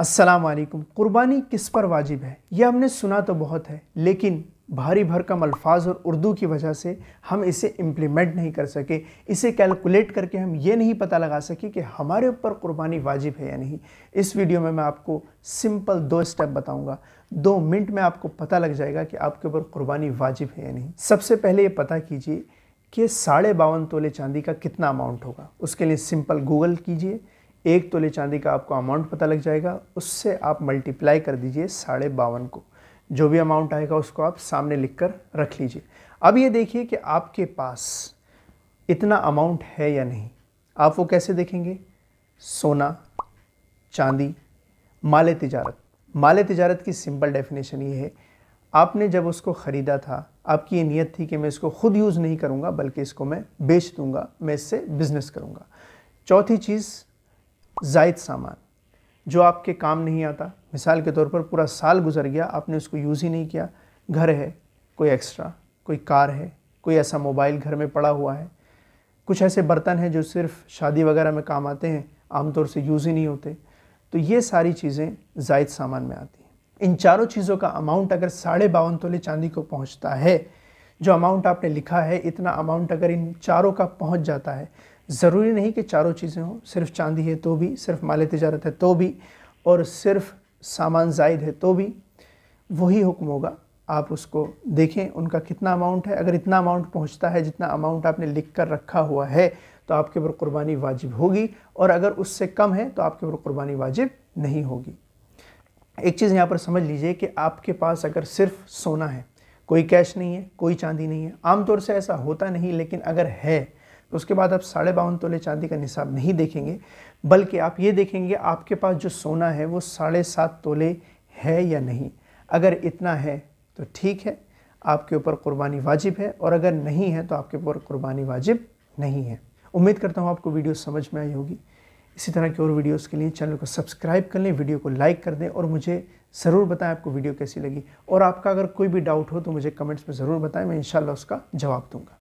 अस्सलाम वालेकुम कुर्बानी किस पर वाजिब है यह हमने सुना तो बहुत है लेकिन भारी भरकम अल्फाज और उर्दू की वजह से हम इसे इम्प्लीमेंट नहीं कर सके इसे कैलकुलेट करके हम ये नहीं पता लगा सके कि हमारे ऊपर कुर्बानी वाजिब है या नहीं इस वीडियो में मैं आपको सिंपल दो स्टेप बताऊंगा दो मिनट में आपको पता लग जाएगा कि आपके ऊपर कुर्बानी वाजिब है या नहीं सबसे पहले ये पता कीजिए कि साढ़े बावन तोले चांदी का कितना अमाउंट होगा उसके लिए सिंपल गूगल कीजिए एक तोले चांदी का आपको अमाउंट पता लग जाएगा उससे आप मल्टीप्लाई कर दीजिए साढ़े बावन को जो भी अमाउंट आएगा उसको आप सामने लिख कर रख लीजिए अब ये देखिए कि आपके पास इतना अमाउंट है या नहीं आप वो कैसे देखेंगे सोना चांदी माले तजारत माले तजारत की सिंपल डेफिनेशन ये है आपने जब उसको ख़रीदा था आपकी ये नीयत थी कि मैं इसको ख़ुद यूज़ नहीं करूँगा बल्कि इसको मैं बेच दूँगा मैं इससे बिज़नेस करूँगा चौथी चीज़ जायद सामान जो आपके काम नहीं आता मिसाल के तौर पर पूरा साल गुजर गया आपने उसको यूज़ ही नहीं किया घर है कोई एक्स्ट्रा कोई कार है कोई ऐसा मोबाइल घर में पड़ा हुआ है कुछ ऐसे बर्तन हैं जो सिर्फ शादी वगैरह में काम आते हैं आमतौर से यूज़ ही नहीं होते तो ये सारी चीज़ें जायद सामान में आती हैं इन चारों चीज़ों का अमाउंट अगर साढ़े बावन तोले चांदी को पहुँचता है जो अमाउंट आपने लिखा है इतना अमाउंट अगर इन चारों का पहुँच जाता है ज़रूरी नहीं कि चारों चीज़ें हों सिर्फ चांदी है तो भी सिर्फ माल तजारत है तो भी और सिर्फ सामान जायद है तो भी वही हुक्म होगा आप उसको देखें उनका कितना अमाउंट है अगर इतना अमाउंट पहुंचता है जितना अमाउंट आपने लिख कर रखा हुआ है तो आपके ऊपर कुर्बानी वाजिब होगी और अगर उससे कम है तो आपके ऊपर कुर्बानी वाजिब नहीं होगी एक चीज़ यहाँ पर समझ लीजिए कि आपके पास अगर सिर्फ सोना है कोई कैश नहीं है कोई चांदी नहीं है आमतौर से ऐसा होता नहीं लेकिन अगर है तो उसके बाद आप साढ़े बावन तोले चांदी का निसाब नहीं देखेंगे बल्कि आप ये देखेंगे आपके पास जो सोना है वो साढ़े सात तोले है या नहीं अगर इतना है तो ठीक है आपके ऊपर कुर्बानी वाजिब है और अगर नहीं है तो आपके ऊपर कुर्बानी वाजिब नहीं है उम्मीद करता हूँ आपको वीडियो समझ में आई होगी इसी तरह की और वीडियोस के लिए चैनल को सब्सक्राइब कर लें वीडियो को लाइक कर दें और मुझे ज़रूर बताएं आपको वीडियो कैसी लगी और आपका अगर कोई भी डाउट हो तो मुझे कमेंट्स में ज़रूर बताएं मैं इंशाल्लाह उसका जवाब दूंगा